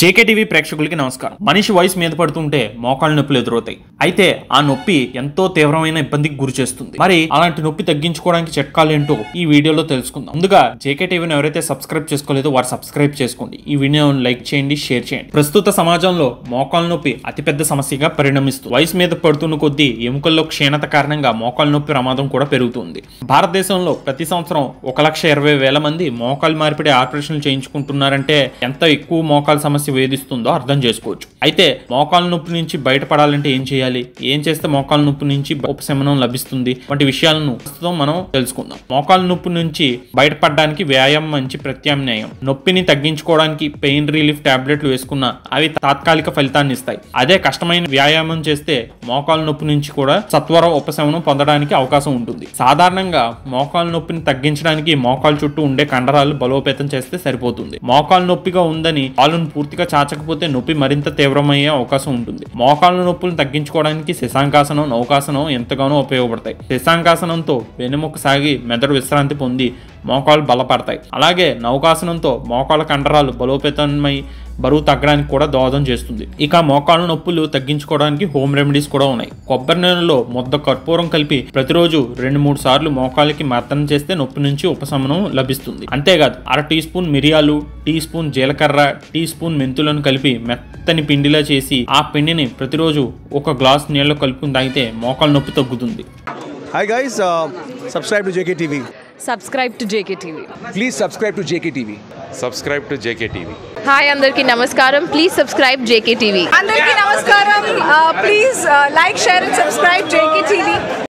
JKTV ప్రేక్షకులకి నమస్కారం మనిషి వయసు మీద పడుతుంటే మోకాళ్ళ నొప్పులు ఎదురవుతాయి అయితే ఆ నొప్పి ఎంతో తీవ్రమైన ఇబ్బందికి గురి చేస్తుంది మరి అలాంటి నొప్పి తగ్గించుకోవడానికి చిట్కాలు ఏంటో ఈ వీడియోలో తెలుసుకుందాం ముందుగా జేకేటీవీని ఎవరైతే సబ్స్క్రైబ్ చేసుకోలేదో వారు సబ్స్క్రైబ్ చేసుకోండి ఈ వీడియోని లైక్ చేయండి షేర్ చేయండి ప్రస్తుత సమాజంలో మోకాళ్ళ నొప్పి అతిపెద్ద సమస్యగా పరిణమిస్తుంది వయసు మీద పడుతున్న కొద్దీ ఎముకల్లో క్షీణత కారణంగా మోకాళ్ళ నొప్పి ప్రమాదం కూడా పెరుగుతుంది భారతదేశంలో ప్రతి సంవత్సరం ఒక లక్ష ఇరవై వేల మంది మోకాళ్ళు మార్పిడి ఆపరేషన్లు చేయించుకుంటున్నారంటే ఎంత ఎక్కువ మోకాళ్ళ సమస్య సమస్య వేధిస్తుందో అర్థం చేసుకోవచ్చు అయితే మోకాల నొప్పి నుంచి బయటపడాలంటే ఏం చేయాలి ఏం చేస్తే మోకాల నొప్పి నుంచి ఉపశమనం లభిస్తుంది వంటి విషయాలను ప్రస్తుతం మనం తెలుసుకుందాం మోకాల నొప్పి నుంచి బయటపడడానికి వ్యాయామం మంచి ప్రత్యామ్నాయం నొప్పిని తగ్గించుకోవడానికి పెయిన్ రిలీఫ్ టాబ్లెట్లు వేసుకున్న అవి తాత్కాలిక ఫలితాన్ని ఇస్తాయి అదే కష్టమైన వ్యాయామం చేస్తే మోకాల నొప్పి నుంచి కూడా సత్వర ఉపశమనం పొందడానికి అవకాశం ఉంటుంది సాధారణంగా మోకాల నొప్పిని తగ్గించడానికి మోకాల చుట్టూ ఉండే కండరాలు బలోపేతం చేస్తే సరిపోతుంది మోకాల నొప్పిగా ఉందని కాలును పూర్తిగా చాచకపోతే నొప్పి మరింత తీవ్ర తీవ్రమయ్యే అవకాశం ఉంటుంది మోకాళ్ళ నొప్పులను తగ్గించుకోవడానికి శశాంకాసనం నౌకాసనం ఎంతగానో ఉపయోగపడతాయి శశాంకాసనంతో వెన్నెముక సాగి మెదడు విశ్రాంతి పొంది మోకాలు బలపడతాయి అలాగే నౌకాసనంతో మోకాల కండరాలు బలోపేతమై బరువు తగ్గడానికి కూడా దోహదం చేస్తుంది ఇక మోకాళ్ళ నొప్పులు తగ్గించుకోవడానికి హోమ్ రెమెడీస్ కూడా ఉన్నాయి కొబ్బరి నీళ్ళలో ముద్ద కర్పూరం కలిపి ప్రతిరోజు రెండు మూడు సార్లు మోకాళ్ళకి మర్దన చేస్తే నొప్పి నుంచి ఉపశమనం లభిస్తుంది అంతేకాదు అర టీ స్పూన్ మిరియాలు టీ స్పూన్ జీలకర్ర టీ స్పూన్ మెంతులను కలిపి మెత్తని పిండిలా చేసి ఆ పిండిని ప్రతిరోజు ఒక గ్లాస్ నీళ్ళలో కలుపుకుని తాగితే మోకాళ్ళ నొప్పి తగ్గుతుంది hi guys subscribe to JK TV subscribe to JKTV. Please subscribe to JKTV. Subscribe to JKTV. Hi, Andarki Namaskaram. Please subscribe JKTV. Andarki Namaskaram. Uh, please uh, like, share and subscribe JKTV.